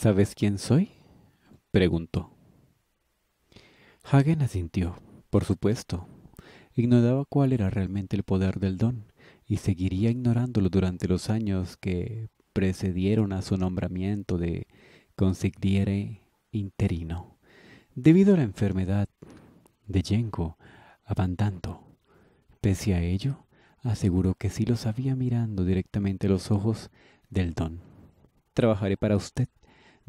¿Sabes quién soy? preguntó. Hagen asintió, por supuesto. Ignoraba cuál era realmente el poder del don y seguiría ignorándolo durante los años que precedieron a su nombramiento de consigliere interino, debido a la enfermedad de Yenko abandando. Pese a ello, aseguró que sí lo sabía mirando directamente los ojos del don. Trabajaré para usted,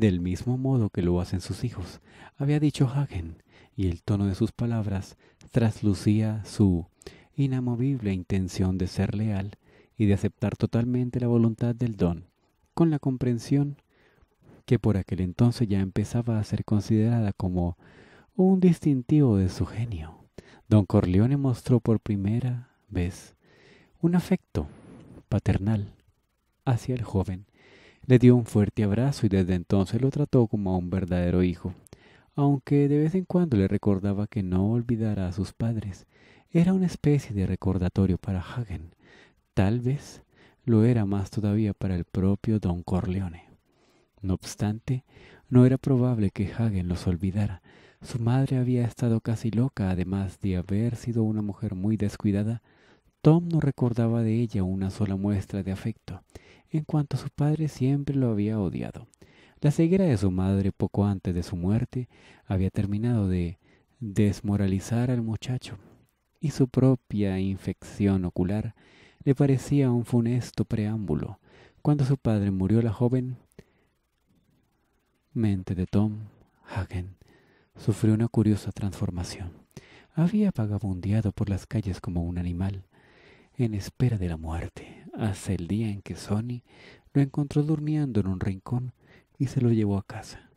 del mismo modo que lo hacen sus hijos, había dicho Hagen, y el tono de sus palabras traslucía su inamovible intención de ser leal y de aceptar totalmente la voluntad del don, con la comprensión que por aquel entonces ya empezaba a ser considerada como un distintivo de su genio. Don Corleone mostró por primera vez un afecto paternal hacia el joven le dio un fuerte abrazo y desde entonces lo trató como a un verdadero hijo, aunque de vez en cuando le recordaba que no olvidara a sus padres. Era una especie de recordatorio para Hagen. Tal vez lo era más todavía para el propio don Corleone. No obstante, no era probable que Hagen los olvidara. Su madre había estado casi loca, además de haber sido una mujer muy descuidada. Tom no recordaba de ella una sola muestra de afecto en cuanto a su padre siempre lo había odiado. La ceguera de su madre poco antes de su muerte había terminado de desmoralizar al muchacho, y su propia infección ocular le parecía un funesto preámbulo. Cuando su padre murió la joven mente de Tom Hagen sufrió una curiosa transformación. Había vagabundeado por las calles como un animal en espera de la muerte hasta el día en que Sonny lo encontró durmiendo en un rincón y se lo llevó a casa.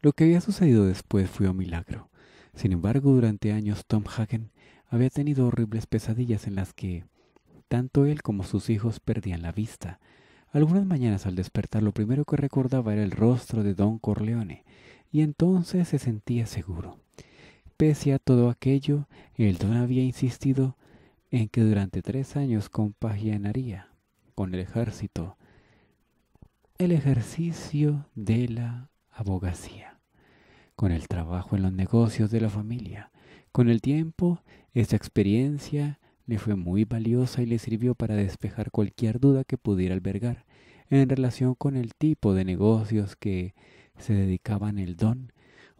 Lo que había sucedido después fue un milagro. Sin embargo, durante años Tom Hagen había tenido horribles pesadillas en las que tanto él como sus hijos perdían la vista. Algunas mañanas al despertar lo primero que recordaba era el rostro de Don Corleone, y entonces se sentía seguro. Pese a todo aquello, el don había insistido en que durante tres años compaginaría con el ejército el ejercicio de la abogacía, con el trabajo en los negocios de la familia. Con el tiempo, esta experiencia le fue muy valiosa y le sirvió para despejar cualquier duda que pudiera albergar en relación con el tipo de negocios que se dedicaban el don.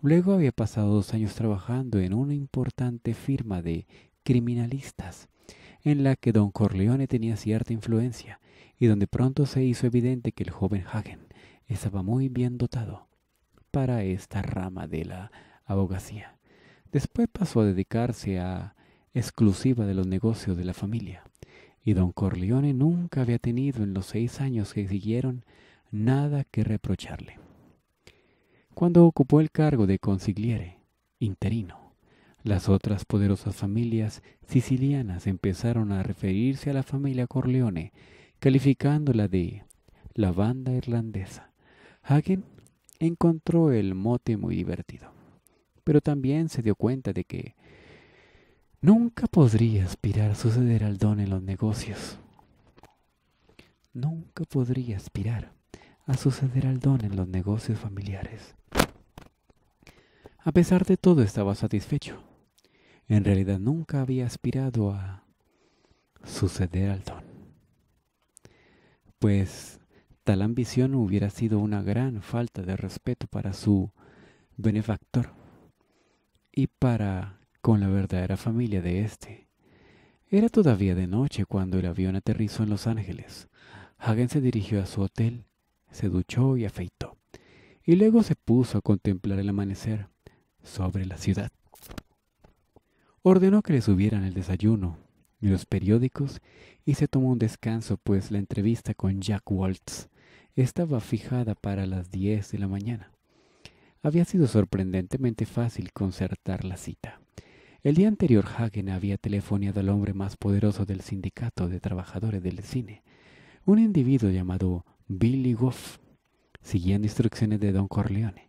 Luego había pasado dos años trabajando en una importante firma de criminalistas en la que don Corleone tenía cierta influencia y donde pronto se hizo evidente que el joven Hagen estaba muy bien dotado para esta rama de la abogacía. Después pasó a dedicarse a exclusiva de los negocios de la familia, y don Corleone nunca había tenido en los seis años que siguieron nada que reprocharle. Cuando ocupó el cargo de consigliere interino, las otras poderosas familias sicilianas empezaron a referirse a la familia Corleone, calificándola de la banda irlandesa. Hagen encontró el mote muy divertido, pero también se dio cuenta de que nunca podría aspirar a suceder al don en los negocios. Nunca podría aspirar a suceder al don en los negocios familiares. A pesar de todo estaba satisfecho. En realidad nunca había aspirado a suceder al don, pues tal ambición hubiera sido una gran falta de respeto para su benefactor y para con la verdadera familia de éste. Era todavía de noche cuando el avión aterrizó en Los Ángeles. Hagen se dirigió a su hotel, se duchó y afeitó, y luego se puso a contemplar el amanecer sobre la ciudad. Ordenó que le subieran el desayuno y los periódicos y se tomó un descanso, pues la entrevista con Jack Waltz estaba fijada para las 10 de la mañana. Había sido sorprendentemente fácil concertar la cita. El día anterior Hagen había telefoneado al hombre más poderoso del sindicato de trabajadores del cine, un individuo llamado Billy Goff, siguiendo instrucciones de Don Corleone.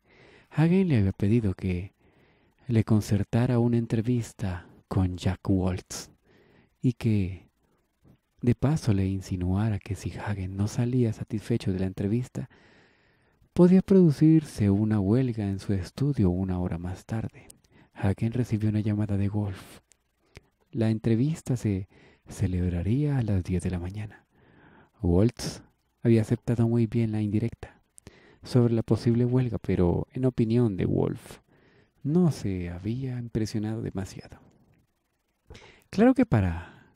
Hagen le había pedido que le concertara una entrevista con Jack Waltz y que de paso le insinuara que si Hagen no salía satisfecho de la entrevista, podía producirse una huelga en su estudio una hora más tarde. Hagen recibió una llamada de Wolf. La entrevista se celebraría a las 10 de la mañana. Waltz había aceptado muy bien la indirecta sobre la posible huelga, pero en opinión de Wolf, no se había impresionado demasiado. Claro que para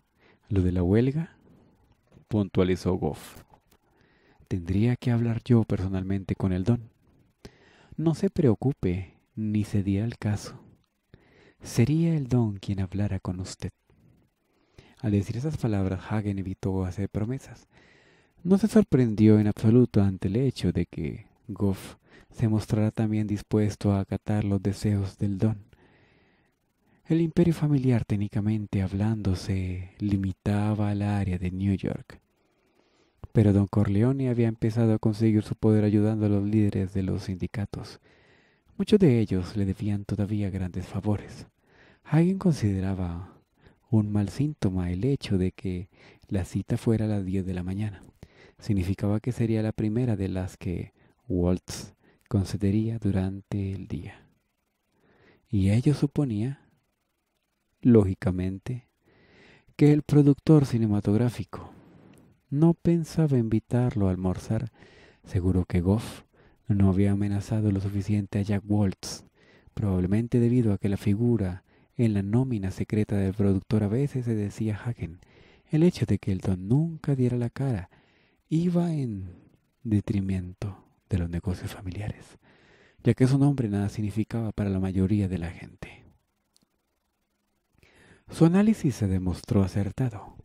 lo de la huelga, puntualizó Goff, tendría que hablar yo personalmente con el don. No se preocupe, ni se diera el caso. Sería el don quien hablara con usted. Al decir esas palabras, Hagen evitó hacer promesas. No se sorprendió en absoluto ante el hecho de que Goff se mostrará también dispuesto a acatar los deseos del don. El imperio familiar, técnicamente hablando, se limitaba al área de New York. Pero don Corleone había empezado a conseguir su poder ayudando a los líderes de los sindicatos. Muchos de ellos le debían todavía grandes favores. Hagen consideraba un mal síntoma el hecho de que la cita fuera a las 10 de la mañana. Significaba que sería la primera de las que Waltz concedería durante el día. Y ello suponía, lógicamente, que el productor cinematográfico no pensaba invitarlo a almorzar. Seguro que Goff no había amenazado lo suficiente a Jack Waltz, probablemente debido a que la figura en la nómina secreta del productor a veces se decía Hagen. El hecho de que don nunca diera la cara iba en detrimento de los negocios familiares, ya que su nombre nada significaba para la mayoría de la gente. Su análisis se demostró acertado.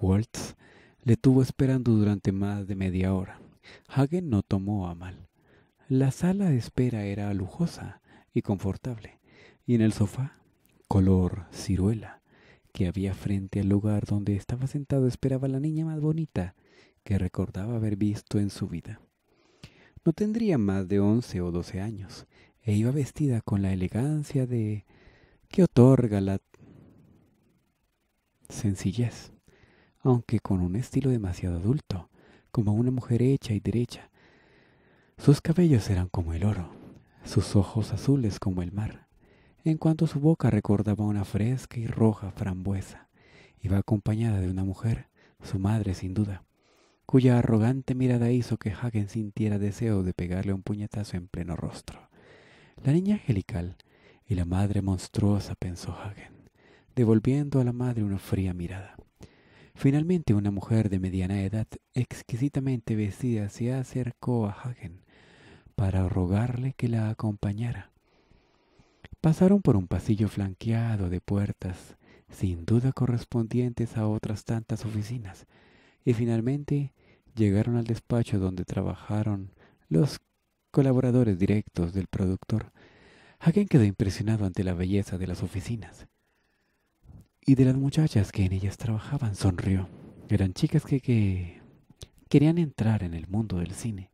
Waltz le tuvo esperando durante más de media hora. Hagen no tomó a mal. La sala de espera era lujosa y confortable, y en el sofá, color ciruela, que había frente al lugar donde estaba sentado esperaba la niña más bonita que recordaba haber visto en su vida. No tendría más de once o doce años, e iba vestida con la elegancia de que otorga la sencillez, aunque con un estilo demasiado adulto, como una mujer hecha y derecha. Sus cabellos eran como el oro, sus ojos azules como el mar, en cuanto su boca recordaba una fresca y roja frambuesa. Iba acompañada de una mujer, su madre sin duda, cuya arrogante mirada hizo que Hagen sintiera deseo de pegarle un puñetazo en pleno rostro. La niña angelical y la madre monstruosa, pensó Hagen, devolviendo a la madre una fría mirada. Finalmente una mujer de mediana edad, exquisitamente vestida, se acercó a Hagen para rogarle que la acompañara. Pasaron por un pasillo flanqueado de puertas, sin duda correspondientes a otras tantas oficinas, y finalmente llegaron al despacho donde trabajaron los colaboradores directos del productor. quien quedó impresionado ante la belleza de las oficinas y de las muchachas que en ellas trabajaban. Sonrió. Eran chicas que, que querían entrar en el mundo del cine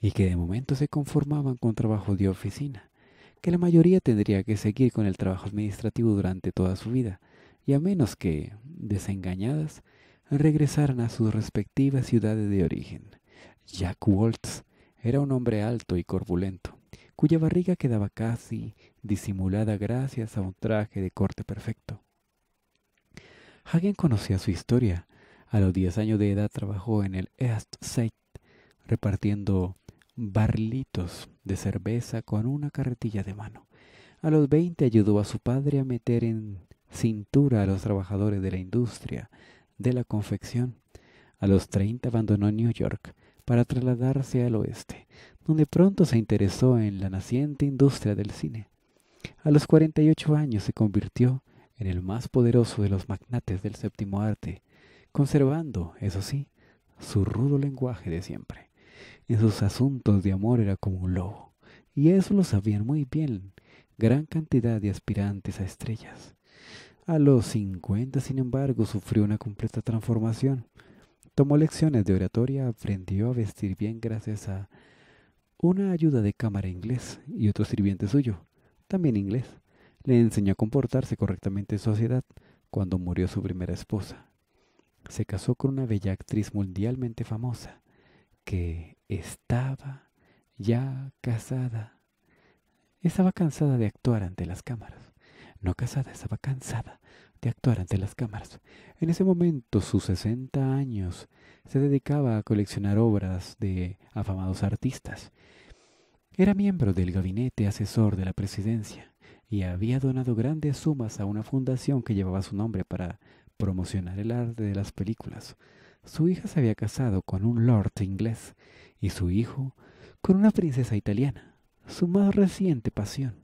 y que de momento se conformaban con trabajos de oficina, que la mayoría tendría que seguir con el trabajo administrativo durante toda su vida, y a menos que, desengañadas, regresaron a sus respectivas ciudades de origen. Jack Waltz era un hombre alto y corpulento, cuya barriga quedaba casi disimulada gracias a un traje de corte perfecto. Hagen conocía su historia. A los diez años de edad trabajó en el East Side repartiendo barlitos de cerveza con una carretilla de mano. A los veinte ayudó a su padre a meter en cintura a los trabajadores de la industria de la confección. A los 30 abandonó New York para trasladarse al oeste, donde pronto se interesó en la naciente industria del cine. A los 48 años se convirtió en el más poderoso de los magnates del séptimo arte, conservando, eso sí, su rudo lenguaje de siempre. En sus asuntos de amor era como un lobo, y eso lo sabían muy bien gran cantidad de aspirantes a estrellas. A los 50, sin embargo, sufrió una completa transformación. Tomó lecciones de oratoria, aprendió a vestir bien gracias a una ayuda de cámara inglés y otro sirviente suyo, también inglés. Le enseñó a comportarse correctamente en sociedad cuando murió su primera esposa. Se casó con una bella actriz mundialmente famosa que estaba ya casada. Estaba cansada de actuar ante las cámaras no casada, estaba cansada de actuar ante las cámaras. En ese momento, sus 60 años, se dedicaba a coleccionar obras de afamados artistas. Era miembro del gabinete asesor de la presidencia y había donado grandes sumas a una fundación que llevaba su nombre para promocionar el arte de las películas. Su hija se había casado con un lord inglés y su hijo con una princesa italiana, su más reciente pasión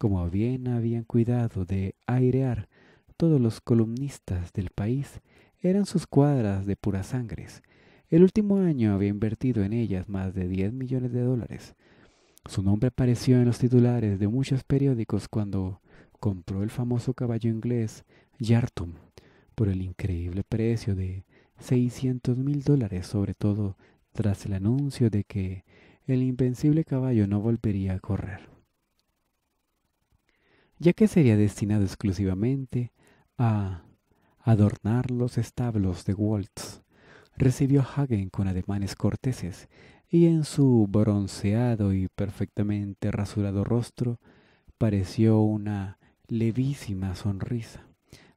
como bien habían cuidado de airear todos los columnistas del país, eran sus cuadras de puras sangres. El último año había invertido en ellas más de 10 millones de dólares. Su nombre apareció en los titulares de muchos periódicos cuando compró el famoso caballo inglés Yartum por el increíble precio de 600 mil dólares, sobre todo tras el anuncio de que el invencible caballo no volvería a correr ya que sería destinado exclusivamente a adornar los establos de Waltz. Recibió a Hagen con ademanes corteses y en su bronceado y perfectamente rasurado rostro pareció una levísima sonrisa,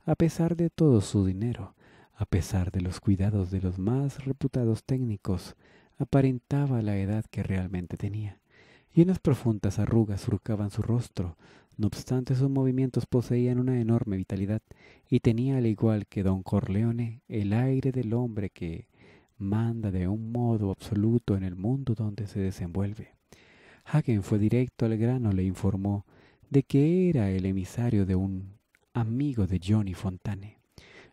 a pesar de todo su dinero, a pesar de los cuidados de los más reputados técnicos, aparentaba la edad que realmente tenía, y unas profundas arrugas surcaban su rostro, no obstante, sus movimientos poseían una enorme vitalidad y tenía, al igual que don Corleone, el aire del hombre que manda de un modo absoluto en el mundo donde se desenvuelve. Hagen fue directo al grano, le informó de que era el emisario de un amigo de Johnny Fontane.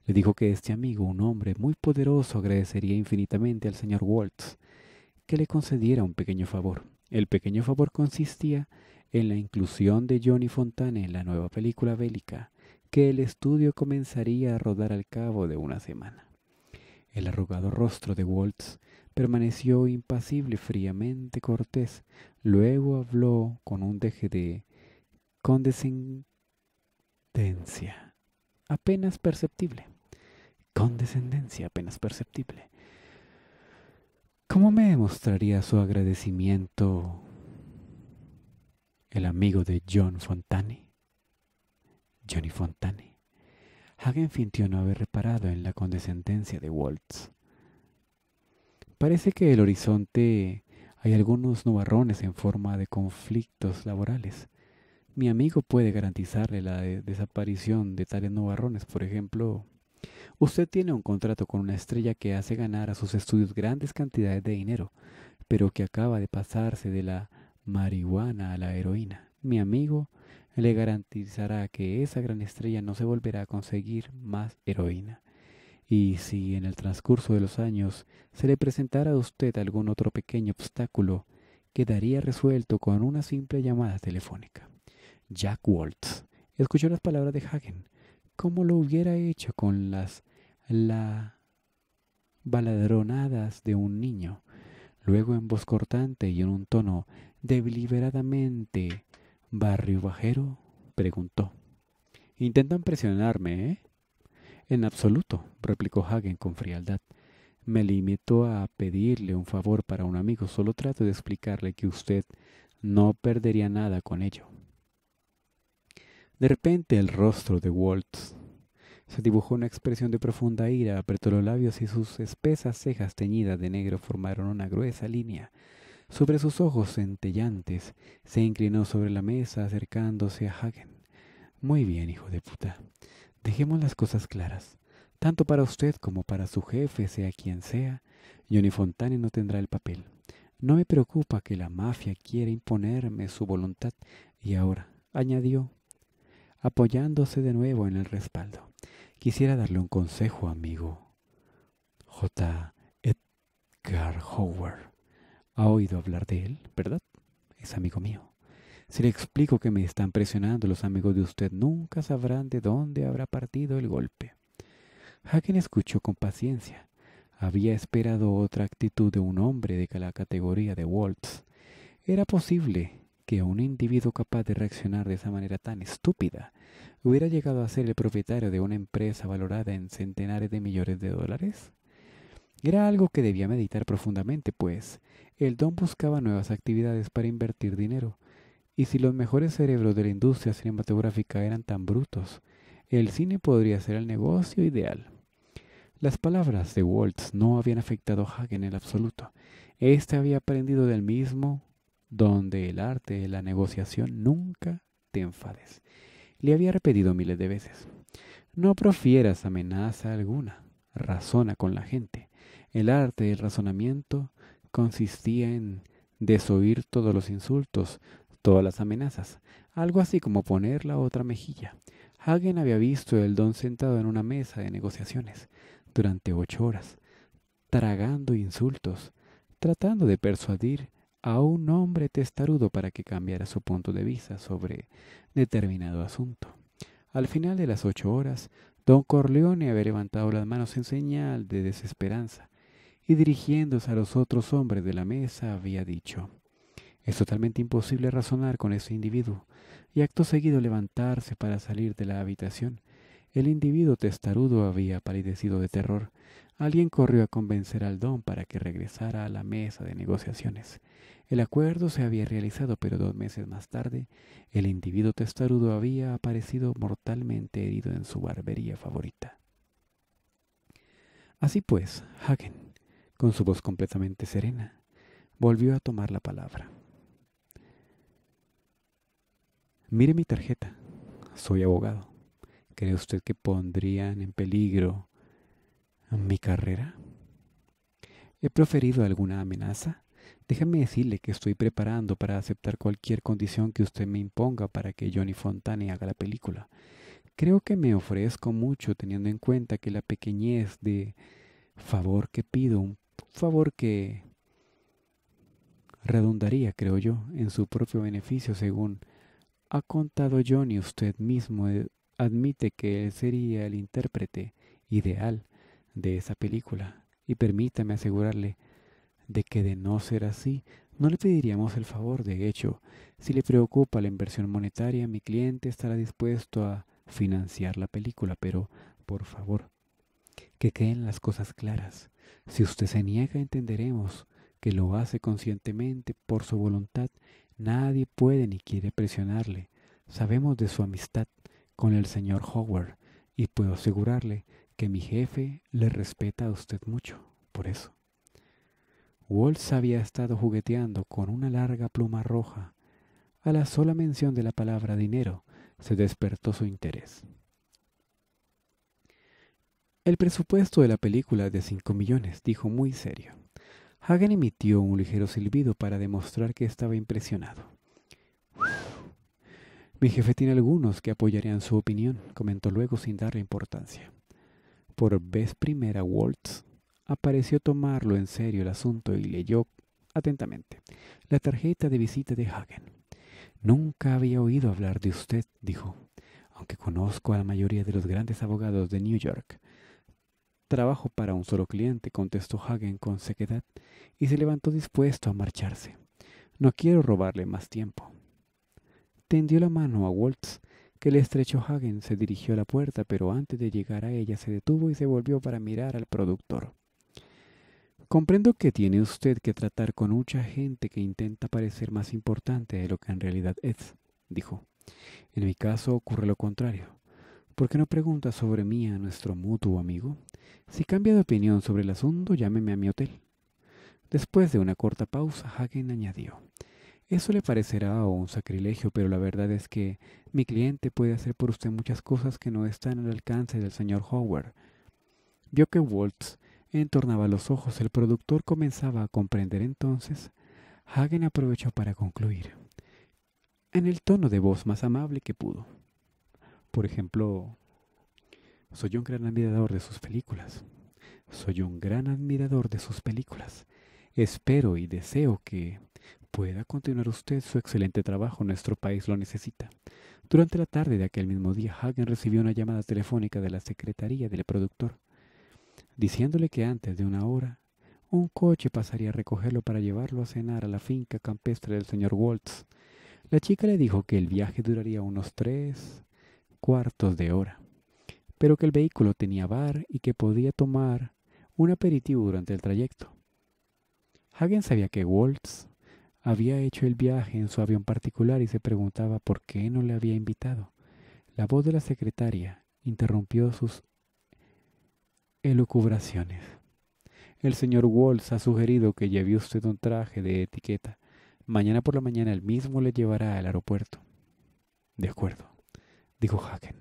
Le dijo que este amigo, un hombre muy poderoso, agradecería infinitamente al señor Waltz que le concediera un pequeño favor. El pequeño favor consistía en la inclusión de Johnny Fontana en la nueva película bélica, que el estudio comenzaría a rodar al cabo de una semana. El arrugado rostro de Waltz permaneció impasible, fríamente cortés. Luego habló con un deje de condescendencia apenas perceptible. Condescendencia apenas perceptible. ¿Cómo me demostraría su agradecimiento el amigo de John Fontane. Johnny Fontane. Hagen fintió no haber reparado en la condescendencia de Waltz. Parece que el horizonte hay algunos nubarrones en forma de conflictos laborales. Mi amigo puede garantizarle la desaparición de tales nubarrones. Por ejemplo, usted tiene un contrato con una estrella que hace ganar a sus estudios grandes cantidades de dinero, pero que acaba de pasarse de la marihuana a la heroína. Mi amigo le garantizará que esa gran estrella no se volverá a conseguir más heroína. Y si en el transcurso de los años se le presentara a usted algún otro pequeño obstáculo, quedaría resuelto con una simple llamada telefónica. Jack Waltz escuchó las palabras de Hagen, como lo hubiera hecho con las la baladronadas de un niño. Luego en voz cortante y en un tono deliberadamente. Barrio Bajero preguntó. Intentan presionarme, ¿eh? En absoluto, replicó Hagen con frialdad. Me limito a pedirle un favor para un amigo, solo trato de explicarle que usted no perdería nada con ello. De repente el rostro de Waltz se dibujó una expresión de profunda ira, apretó los labios y sus espesas cejas teñidas de negro formaron una gruesa línea sobre sus ojos centellantes, se inclinó sobre la mesa acercándose a Hagen. Muy bien, hijo de puta. Dejemos las cosas claras. Tanto para usted como para su jefe, sea quien sea, Johnny Fontane no tendrá el papel. No me preocupa que la mafia quiera imponerme su voluntad. Y ahora, añadió, apoyándose de nuevo en el respaldo, quisiera darle un consejo, amigo. J. Edgar Howard ha oído hablar de él, ¿verdad? Es amigo mío. Si le explico que me están presionando los amigos de usted, nunca sabrán de dónde habrá partido el golpe. Hagen escuchó con paciencia. Había esperado otra actitud de un hombre de la categoría de Waltz. Era posible que un individuo capaz de reaccionar de esa manera tan estúpida hubiera llegado a ser el propietario de una empresa valorada en centenares de millones de dólares? Era algo que debía meditar profundamente, pues el don buscaba nuevas actividades para invertir dinero, y si los mejores cerebros de la industria cinematográfica eran tan brutos, el cine podría ser el negocio ideal. Las palabras de Waltz no habían afectado a Hagen en el absoluto. Este había aprendido del mismo donde el arte de la negociación nunca te enfades. Le había repetido miles de veces. No profieras amenaza alguna, razona con la gente, el arte del razonamiento consistía en desoír todos los insultos, todas las amenazas, algo así como poner la otra mejilla. Hagen había visto el don sentado en una mesa de negociaciones durante ocho horas, tragando insultos, tratando de persuadir a un hombre testarudo para que cambiara su punto de vista sobre determinado asunto. Al final de las ocho horas, don Corleone había levantado las manos en señal de desesperanza y dirigiéndose a los otros hombres de la mesa había dicho, es totalmente imposible razonar con ese individuo, y acto seguido levantarse para salir de la habitación. El individuo testarudo había palidecido de terror. Alguien corrió a convencer al don para que regresara a la mesa de negociaciones. El acuerdo se había realizado, pero dos meses más tarde, el individuo testarudo había aparecido mortalmente herido en su barbería favorita. Así pues, Hagen con su voz completamente serena, volvió a tomar la palabra. Mire mi tarjeta. Soy abogado. ¿Cree usted que pondrían en peligro mi carrera? ¿He proferido alguna amenaza? Déjame decirle que estoy preparando para aceptar cualquier condición que usted me imponga para que Johnny Fontane haga la película. Creo que me ofrezco mucho teniendo en cuenta que la pequeñez de favor que pido un favor que redundaría, creo yo, en su propio beneficio, según ha contado Johnny, usted mismo eh, admite que él sería el intérprete ideal de esa película. Y permítame asegurarle de que de no ser así, no le pediríamos el favor. De hecho, si le preocupa la inversión monetaria, mi cliente estará dispuesto a financiar la película, pero por favor, que queden las cosas claras. Si usted se niega, entenderemos que lo hace conscientemente por su voluntad. Nadie puede ni quiere presionarle. Sabemos de su amistad con el señor Howard y puedo asegurarle que mi jefe le respeta a usted mucho por eso. Waltz había estado jugueteando con una larga pluma roja. A la sola mención de la palabra dinero se despertó su interés. El presupuesto de la película de 5 millones, dijo muy serio. Hagen emitió un ligero silbido para demostrar que estaba impresionado. Mi jefe tiene algunos que apoyarían su opinión, comentó luego sin darle importancia. Por vez primera, Waltz apareció tomarlo en serio el asunto y leyó atentamente la tarjeta de visita de Hagen. Nunca había oído hablar de usted, dijo, aunque conozco a la mayoría de los grandes abogados de New York. Trabajo para un solo cliente, contestó Hagen con sequedad, y se levantó dispuesto a marcharse. No quiero robarle más tiempo. Tendió la mano a Waltz, que le estrechó Hagen, se dirigió a la puerta, pero antes de llegar a ella se detuvo y se volvió para mirar al productor. Comprendo que tiene usted que tratar con mucha gente que intenta parecer más importante de lo que en realidad es, dijo. En mi caso ocurre lo contrario. ¿Por qué no pregunta sobre mí a nuestro mutuo amigo? Si cambia de opinión sobre el asunto, llámeme a mi hotel. Después de una corta pausa, Hagen añadió. Eso le parecerá un sacrilegio, pero la verdad es que mi cliente puede hacer por usted muchas cosas que no están al alcance del señor Howard. Vio que Waltz entornaba los ojos. El productor comenzaba a comprender entonces. Hagen aprovechó para concluir, en el tono de voz más amable que pudo. Por ejemplo, soy un gran admirador de sus películas. Soy un gran admirador de sus películas. Espero y deseo que pueda continuar usted su excelente trabajo. Nuestro país lo necesita. Durante la tarde de aquel mismo día, Hagen recibió una llamada telefónica de la secretaría del productor, diciéndole que antes de una hora un coche pasaría a recogerlo para llevarlo a cenar a la finca campestre del señor Waltz. La chica le dijo que el viaje duraría unos tres cuartos de hora, pero que el vehículo tenía bar y que podía tomar un aperitivo durante el trayecto. Hagen sabía que Waltz había hecho el viaje en su avión particular y se preguntaba por qué no le había invitado. La voz de la secretaria interrumpió sus elucubraciones. El señor Waltz ha sugerido que lleve usted un traje de etiqueta. Mañana por la mañana el mismo le llevará al aeropuerto. De acuerdo dijo Hagen.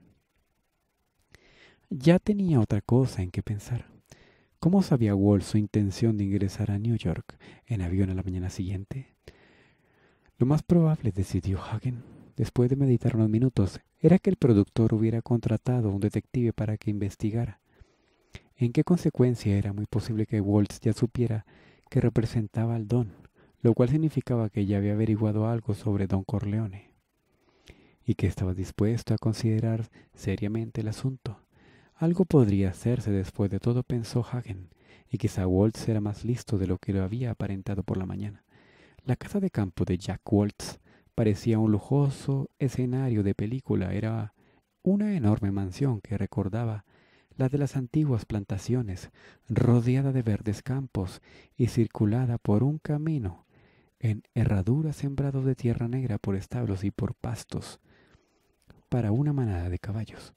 Ya tenía otra cosa en que pensar. ¿Cómo sabía Walt su intención de ingresar a New York en avión a la mañana siguiente? Lo más probable, decidió Hagen, después de meditar unos minutos, era que el productor hubiera contratado a un detective para que investigara. En qué consecuencia era muy posible que Waltz ya supiera que representaba al Don, lo cual significaba que ya había averiguado algo sobre Don Corleone y que estaba dispuesto a considerar seriamente el asunto. Algo podría hacerse después de todo, pensó Hagen, y quizá Waltz era más listo de lo que lo había aparentado por la mañana. La casa de campo de Jack Waltz parecía un lujoso escenario de película, era una enorme mansión que recordaba la de las antiguas plantaciones, rodeada de verdes campos y circulada por un camino en herradura sembrado de tierra negra por establos y por pastos para una manada de caballos.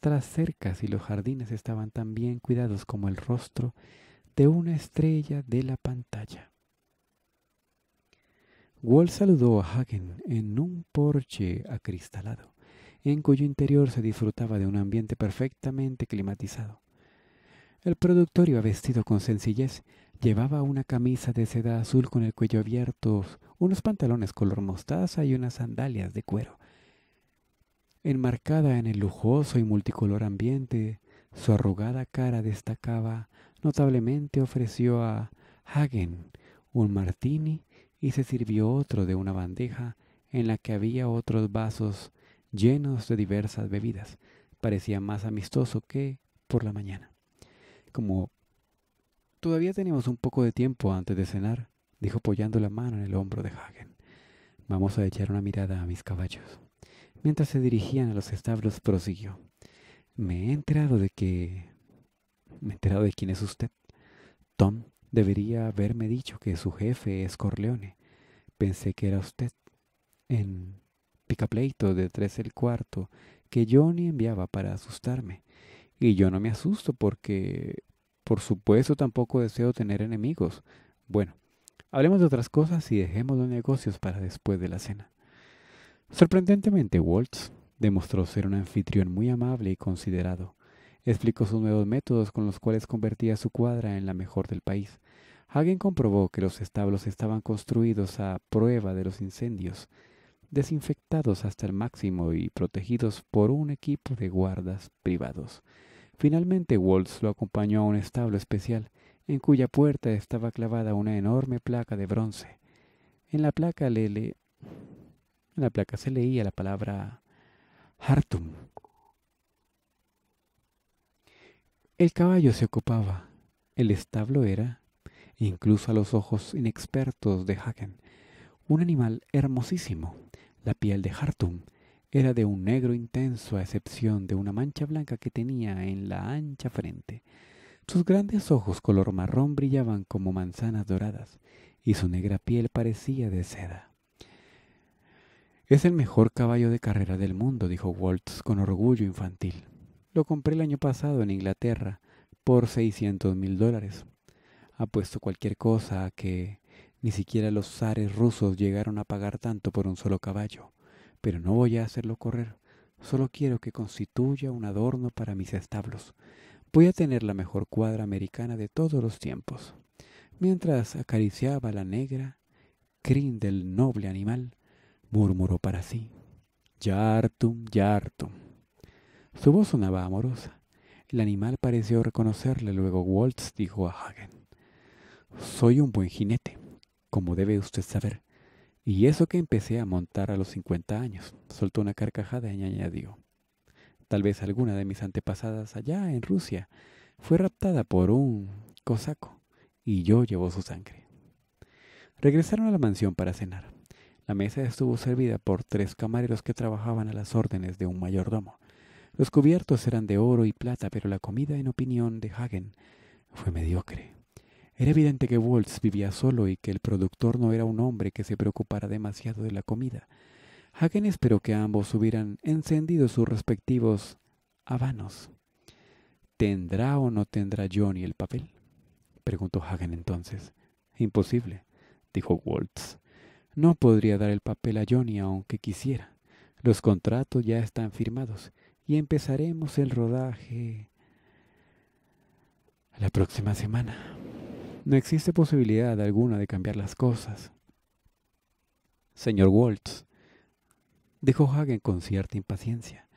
Tras cercas y los jardines estaban tan bien cuidados como el rostro de una estrella de la pantalla. Walt saludó a Hagen en un porche acristalado, en cuyo interior se disfrutaba de un ambiente perfectamente climatizado. El productor iba vestido con sencillez, llevaba una camisa de seda azul con el cuello abierto, unos pantalones color mostaza y unas sandalias de cuero. Enmarcada en el lujoso y multicolor ambiente, su arrugada cara destacaba notablemente ofreció a Hagen un martini y se sirvió otro de una bandeja en la que había otros vasos llenos de diversas bebidas. Parecía más amistoso que por la mañana. Como todavía tenemos un poco de tiempo antes de cenar, dijo apoyando la mano en el hombro de Hagen. Vamos a echar una mirada a mis caballos. Mientras se dirigían a los establos, prosiguió. Me he enterado de que... Me he enterado de quién es usted. Tom debería haberme dicho que su jefe es Corleone. Pensé que era usted. En picapleito de tres el cuarto que Johnny enviaba para asustarme. Y yo no me asusto porque, por supuesto, tampoco deseo tener enemigos. Bueno, hablemos de otras cosas y dejemos los negocios para después de la cena. Sorprendentemente, Waltz demostró ser un anfitrión muy amable y considerado. Explicó sus nuevos métodos con los cuales convertía su cuadra en la mejor del país. Hagen comprobó que los establos estaban construidos a prueba de los incendios, desinfectados hasta el máximo y protegidos por un equipo de guardas privados. Finalmente, Waltz lo acompañó a un establo especial, en cuya puerta estaba clavada una enorme placa de bronce. En la placa le, le la placa se leía la palabra Hartum. El caballo se ocupaba, el establo era, e incluso a los ojos inexpertos de Hagen, un animal hermosísimo. La piel de Hartum era de un negro intenso a excepción de una mancha blanca que tenía en la ancha frente. Sus grandes ojos color marrón brillaban como manzanas doradas y su negra piel parecía de seda. Es el mejor caballo de carrera del mundo, dijo Waltz con orgullo infantil. Lo compré el año pasado en Inglaterra por seiscientos mil dólares. Apuesto cualquier cosa a que ni siquiera los zares rusos llegaron a pagar tanto por un solo caballo. Pero no voy a hacerlo correr. Solo quiero que constituya un adorno para mis establos. Voy a tener la mejor cuadra americana de todos los tiempos. Mientras acariciaba la negra crin del noble animal, murmuró para sí. Yartum, Yartum. Su voz sonaba amorosa. El animal pareció reconocerle. Luego Waltz dijo a Hagen: Soy un buen jinete, como debe usted saber. Y eso que empecé a montar a los cincuenta años. Soltó una carcajada y añadió: Tal vez alguna de mis antepasadas allá en Rusia fue raptada por un cosaco y yo llevo su sangre. Regresaron a la mansión para cenar. La mesa estuvo servida por tres camareros que trabajaban a las órdenes de un mayordomo. Los cubiertos eran de oro y plata, pero la comida, en opinión de Hagen, fue mediocre. Era evidente que Waltz vivía solo y que el productor no era un hombre que se preocupara demasiado de la comida. Hagen esperó que ambos hubieran encendido sus respectivos habanos. ¿Tendrá o no tendrá Johnny el papel? preguntó Hagen entonces. Imposible, dijo Waltz. No podría dar el papel a Johnny aunque quisiera. Los contratos ya están firmados y empezaremos el rodaje la próxima semana. No existe posibilidad alguna de cambiar las cosas. Señor Waltz, dijo Hagen con cierta impaciencia,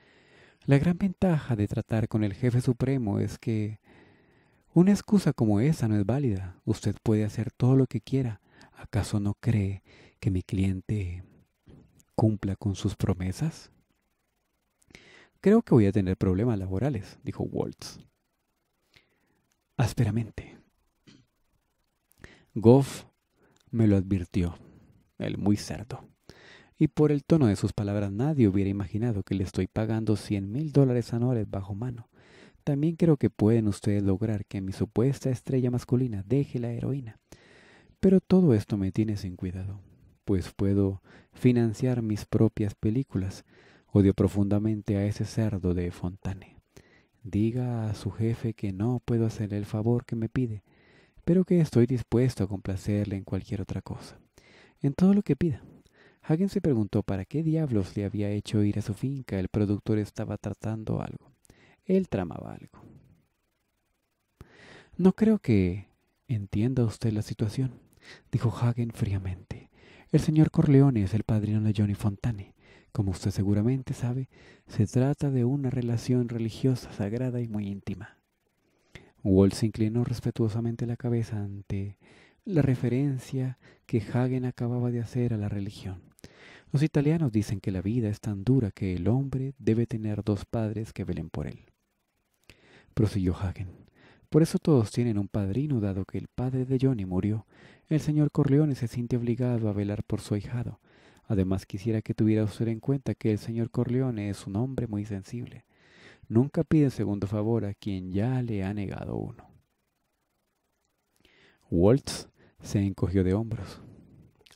la gran ventaja de tratar con el jefe supremo es que una excusa como esa no es válida. Usted puede hacer todo lo que quiera. ¿Acaso no cree que mi cliente cumpla con sus promesas? Creo que voy a tener problemas laborales, dijo Waltz. Ásperamente. Goff me lo advirtió, el muy cerdo. Y por el tono de sus palabras nadie hubiera imaginado que le estoy pagando cien mil dólares anuales bajo mano. También creo que pueden ustedes lograr que mi supuesta estrella masculina deje la heroína. Pero todo esto me tiene sin cuidado pues puedo financiar mis propias películas. Odio profundamente a ese cerdo de Fontane. Diga a su jefe que no puedo hacer el favor que me pide, pero que estoy dispuesto a complacerle en cualquier otra cosa, en todo lo que pida. Hagen se preguntó para qué diablos le había hecho ir a su finca. El productor estaba tratando algo. Él tramaba algo. No creo que entienda usted la situación, dijo Hagen fríamente. El señor Corleone es el padrino de Johnny Fontane. Como usted seguramente sabe, se trata de una relación religiosa, sagrada y muy íntima. se inclinó respetuosamente la cabeza ante la referencia que Hagen acababa de hacer a la religión. Los italianos dicen que la vida es tan dura que el hombre debe tener dos padres que velen por él. Prosiguió Hagen. Por eso todos tienen un padrino, dado que el padre de Johnny murió. El señor Corleone se siente obligado a velar por su ahijado. Además, quisiera que tuviera usted en cuenta que el señor Corleone es un hombre muy sensible. Nunca pide segundo favor a quien ya le ha negado uno. Waltz se encogió de hombros.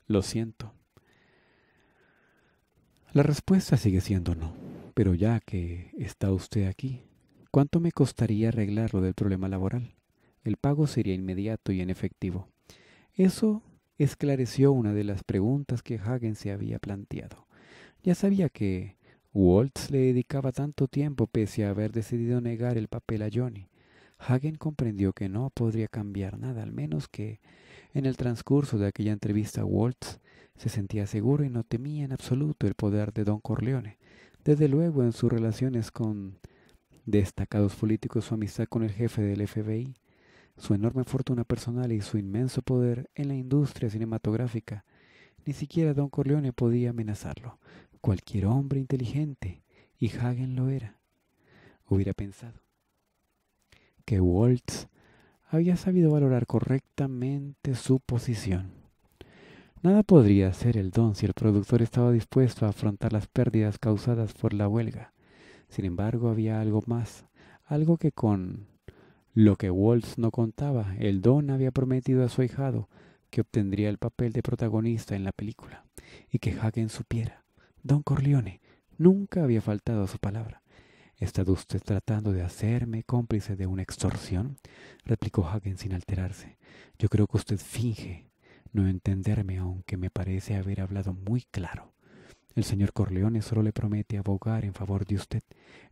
Lo siento. La respuesta sigue siendo no, pero ya que está usted aquí, ¿Cuánto me costaría arreglar lo del problema laboral? El pago sería inmediato y en efectivo. Eso esclareció una de las preguntas que Hagen se había planteado. Ya sabía que Waltz le dedicaba tanto tiempo pese a haber decidido negar el papel a Johnny. Hagen comprendió que no podría cambiar nada, al menos que en el transcurso de aquella entrevista Waltz se sentía seguro y no temía en absoluto el poder de Don Corleone. Desde luego en sus relaciones con destacados políticos, su amistad con el jefe del FBI, su enorme fortuna personal y su inmenso poder en la industria cinematográfica. Ni siquiera Don Corleone podía amenazarlo. Cualquier hombre inteligente, y Hagen lo era, hubiera pensado que Waltz había sabido valorar correctamente su posición. Nada podría ser el don si el productor estaba dispuesto a afrontar las pérdidas causadas por la huelga. Sin embargo, había algo más, algo que con lo que Waltz no contaba, el don había prometido a su ahijado que obtendría el papel de protagonista en la película y que Hagen supiera. Don Corleone nunca había faltado a su palabra. ¿Está usted tratando de hacerme cómplice de una extorsión? replicó Hagen sin alterarse. Yo creo que usted finge no entenderme, aunque me parece haber hablado muy claro. El señor Corleone solo le promete abogar en favor de usted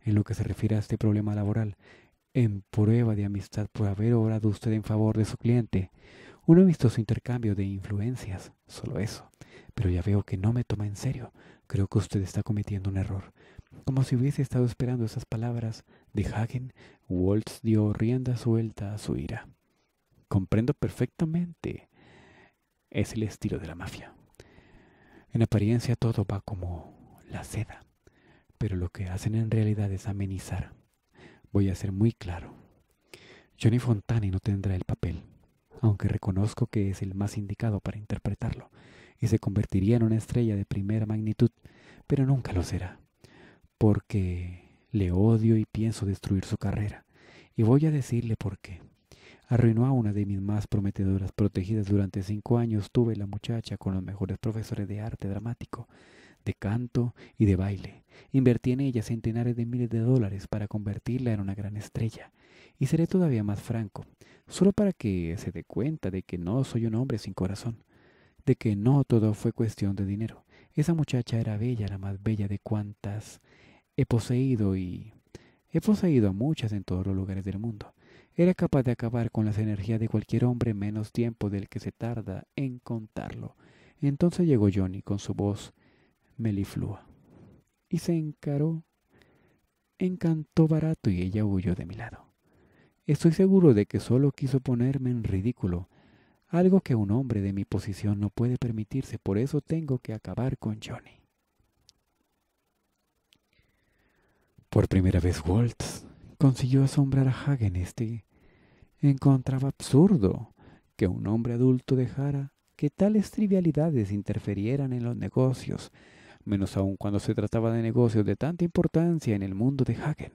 en lo que se refiere a este problema laboral, en prueba de amistad por haber obrado usted en favor de su cliente. Uno amistoso intercambio de influencias, solo eso. Pero ya veo que no me toma en serio. Creo que usted está cometiendo un error. Como si hubiese estado esperando esas palabras de Hagen, Waltz dio rienda suelta a su ira. Comprendo perfectamente. Es el estilo de la mafia. En apariencia todo va como la seda, pero lo que hacen en realidad es amenizar. Voy a ser muy claro. Johnny Fontani no tendrá el papel, aunque reconozco que es el más indicado para interpretarlo, y se convertiría en una estrella de primera magnitud, pero nunca lo será, porque le odio y pienso destruir su carrera, y voy a decirle por qué. Arruinó a una de mis más prometedoras protegidas durante cinco años. Tuve la muchacha con los mejores profesores de arte dramático, de canto y de baile. Invertí en ella centenares de miles de dólares para convertirla en una gran estrella. Y seré todavía más franco, solo para que se dé cuenta de que no soy un hombre sin corazón, de que no todo fue cuestión de dinero. Esa muchacha era bella, la más bella de cuantas he poseído y he poseído a muchas en todos los lugares del mundo. Era capaz de acabar con las energías de cualquier hombre menos tiempo del que se tarda en contarlo. Entonces llegó Johnny con su voz meliflua y se encaró, encantó barato y ella huyó de mi lado. Estoy seguro de que solo quiso ponerme en ridículo, algo que un hombre de mi posición no puede permitirse, por eso tengo que acabar con Johnny. Por primera vez Waltz consiguió asombrar a Hagen este Encontraba absurdo que un hombre adulto dejara que tales trivialidades interferieran en los negocios, menos aún cuando se trataba de negocios de tanta importancia en el mundo de Hagen,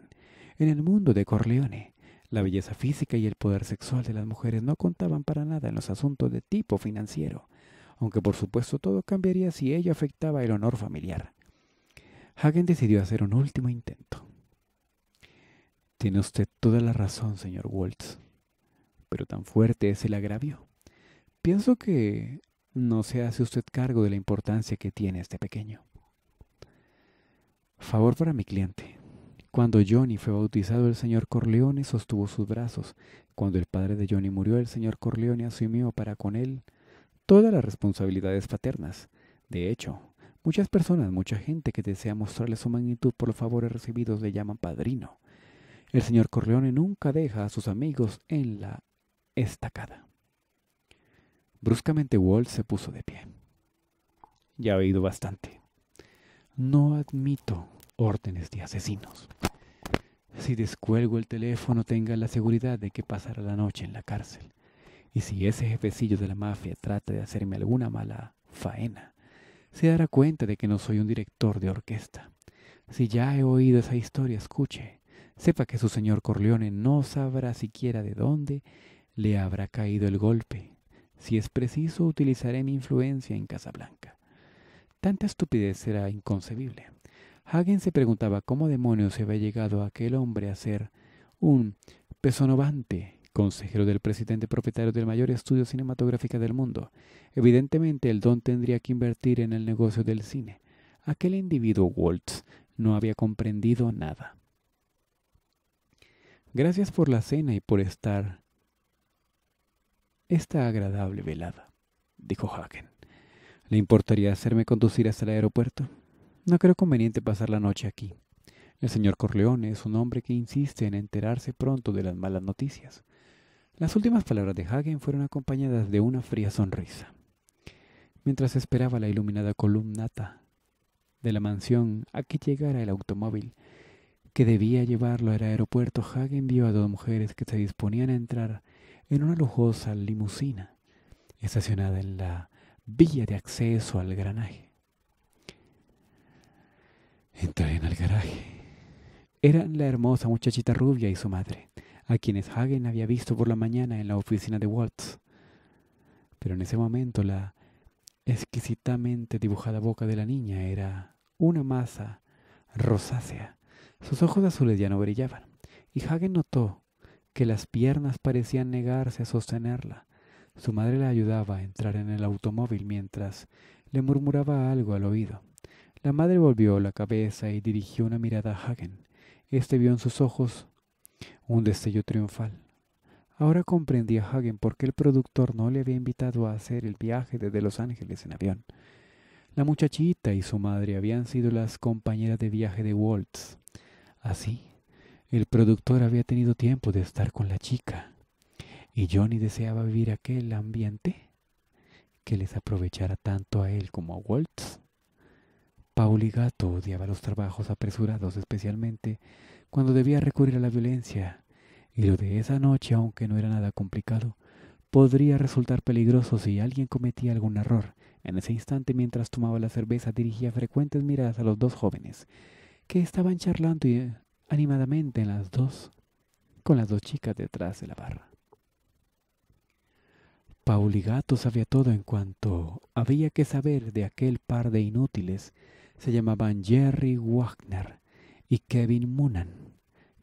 en el mundo de Corleone. La belleza física y el poder sexual de las mujeres no contaban para nada en los asuntos de tipo financiero, aunque por supuesto todo cambiaría si ello afectaba el honor familiar. Hagen decidió hacer un último intento. Tiene usted toda la razón, señor Waltz pero tan fuerte es el agravio. Pienso que no se hace usted cargo de la importancia que tiene este pequeño. Favor para mi cliente. Cuando Johnny fue bautizado, el señor Corleone sostuvo sus brazos. Cuando el padre de Johnny murió, el señor Corleone asumió para con él todas las responsabilidades paternas. De hecho, muchas personas, mucha gente que desea mostrarle su magnitud por los favores recibidos le llaman padrino. El señor Corleone nunca deja a sus amigos en la estacada. Bruscamente Walt se puso de pie. Ya he oído bastante. No admito órdenes de asesinos. Si descuelgo el teléfono, tenga la seguridad de que pasará la noche en la cárcel. Y si ese jefecillo de la mafia trata de hacerme alguna mala faena, se dará cuenta de que no soy un director de orquesta. Si ya he oído esa historia, escuche. Sepa que su señor Corleone no sabrá siquiera de dónde le habrá caído el golpe. Si es preciso, utilizaré mi influencia en Casablanca. Tanta estupidez era inconcebible. Hagen se preguntaba cómo demonios se había llegado a aquel hombre a ser un pesonovante consejero del presidente propietario del mayor estudio cinematográfico del mundo. Evidentemente el don tendría que invertir en el negocio del cine. Aquel individuo Waltz no había comprendido nada. Gracias por la cena y por estar esta agradable velada, dijo Hagen. ¿Le importaría hacerme conducir hasta el aeropuerto? No creo conveniente pasar la noche aquí. El señor Corleone es un hombre que insiste en enterarse pronto de las malas noticias. Las últimas palabras de Hagen fueron acompañadas de una fría sonrisa. Mientras esperaba la iluminada columnata de la mansión a que llegara el automóvil que debía llevarlo al aeropuerto, Hagen vio a dos mujeres que se disponían a entrar en una lujosa limusina estacionada en la vía de acceso al granaje. en el garaje. Eran la hermosa muchachita rubia y su madre, a quienes Hagen había visto por la mañana en la oficina de Waltz. Pero en ese momento la exquisitamente dibujada boca de la niña era una masa rosácea. Sus ojos azules ya no brillaban, y Hagen notó que las piernas parecían negarse a sostenerla. Su madre la ayudaba a entrar en el automóvil mientras le murmuraba algo al oído. La madre volvió la cabeza y dirigió una mirada a Hagen. Este vio en sus ojos un destello triunfal. Ahora comprendía Hagen por qué el productor no le había invitado a hacer el viaje desde Los Ángeles en avión. La muchachita y su madre habían sido las compañeras de viaje de Waltz. Así, el productor había tenido tiempo de estar con la chica y Johnny deseaba vivir aquel ambiente que les aprovechara tanto a él como a Waltz. y Gato odiaba los trabajos apresurados, especialmente cuando debía recurrir a la violencia, y lo de esa noche, aunque no era nada complicado, podría resultar peligroso si alguien cometía algún error. En ese instante, mientras tomaba la cerveza, dirigía frecuentes miradas a los dos jóvenes, que estaban charlando y eh, animadamente en las dos, con las dos chicas detrás de la barra. Paul Gato sabía todo en cuanto había que saber de aquel par de inútiles. Se llamaban Jerry Wagner y Kevin Munan.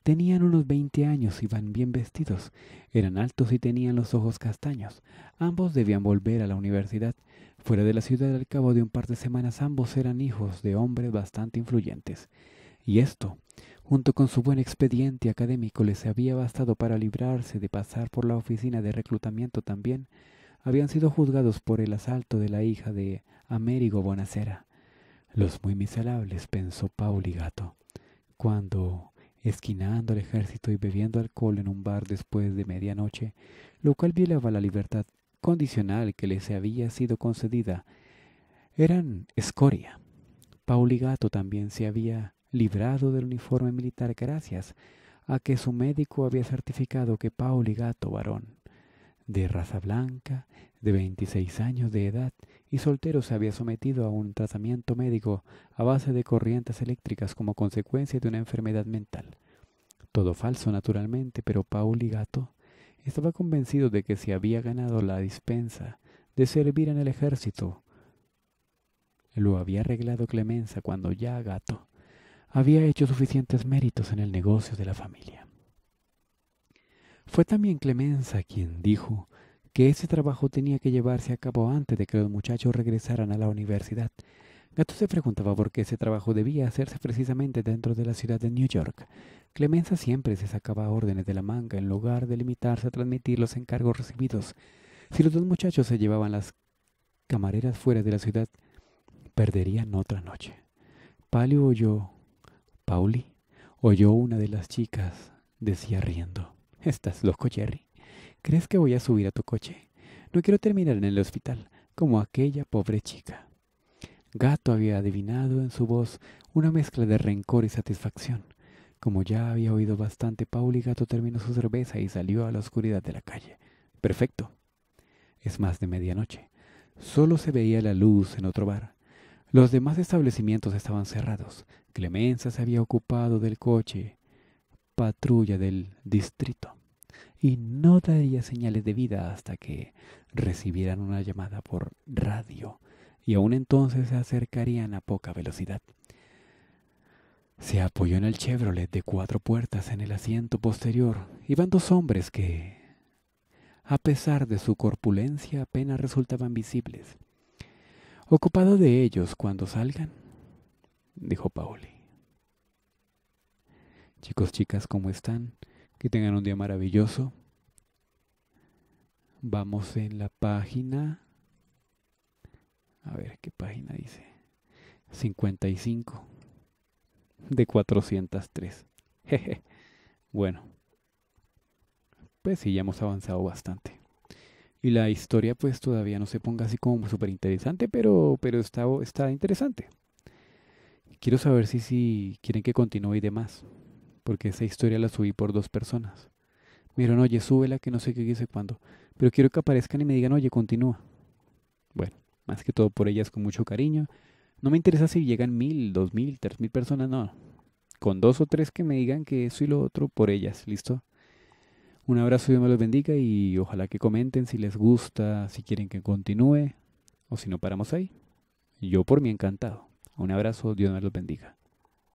Tenían unos 20 años, iban bien vestidos, eran altos y tenían los ojos castaños. Ambos debían volver a la universidad. Fuera de la ciudad al cabo de un par de semanas ambos eran hijos de hombres bastante influyentes. Y esto Junto con su buen expediente académico les había bastado para librarse de pasar por la oficina de reclutamiento también, habían sido juzgados por el asalto de la hija de Américo Bonacera. Los muy miserables, pensó y Gato, cuando, esquinando el ejército y bebiendo alcohol en un bar después de medianoche, lo cual violaba la libertad condicional que les había sido concedida, eran escoria. y Gato también se había librado del uniforme militar gracias a que su médico había certificado que Paoli Gato, varón, de raza blanca, de 26 años de edad y soltero, se había sometido a un tratamiento médico a base de corrientes eléctricas como consecuencia de una enfermedad mental. Todo falso, naturalmente, pero Paoli Gato estaba convencido de que se había ganado la dispensa de servir en el ejército. Lo había arreglado Clemenza cuando ya Gato había hecho suficientes méritos en el negocio de la familia. Fue también Clemenza quien dijo que ese trabajo tenía que llevarse a cabo antes de que los muchachos regresaran a la universidad. Gato se preguntaba por qué ese trabajo debía hacerse precisamente dentro de la ciudad de New York. Clemenza siempre se sacaba órdenes de la manga en lugar de limitarse a transmitir los encargos recibidos. Si los dos muchachos se llevaban las camareras fuera de la ciudad, perderían otra noche. Palio oyó Pauli oyó una de las chicas, decía riendo. Estás loco, Jerry. ¿Crees que voy a subir a tu coche? No quiero terminar en el hospital, como aquella pobre chica. Gato había adivinado en su voz una mezcla de rencor y satisfacción. Como ya había oído bastante, Pauli Gato terminó su cerveza y salió a la oscuridad de la calle. Perfecto. Es más de medianoche. Solo se veía la luz en otro bar. Los demás establecimientos estaban cerrados. Clemenza se había ocupado del coche, patrulla del distrito, y no daría señales de vida hasta que recibieran una llamada por radio, y aún entonces se acercarían a poca velocidad. Se apoyó en el Chevrolet de cuatro puertas en el asiento posterior. Iban dos hombres que, a pesar de su corpulencia, apenas resultaban visibles ocupado de ellos cuando salgan, dijo Paoli. Chicos, chicas, ¿cómo están? Que tengan un día maravilloso. Vamos en la página. A ver, ¿qué página dice? 55 de 403. Jeje. Bueno, pues sí, ya hemos avanzado bastante y la historia pues todavía no se ponga así como súper interesante, pero, pero está, interesante. Quiero saber si, si quieren que continúe y demás, porque esa historia la subí por dos personas. Miren, oye, súbela que no sé qué, dice cuándo, pero quiero que aparezcan y me digan, oye, continúa. Bueno, más que todo por ellas con mucho cariño. No me interesa si llegan mil, dos mil, tres mil personas, no. Con dos o tres que me digan que eso y lo otro por ellas, ¿listo? Un abrazo, Dios me los bendiga y ojalá que comenten si les gusta, si quieren que continúe o si no paramos ahí. Yo por mí encantado. Un abrazo, Dios me los bendiga.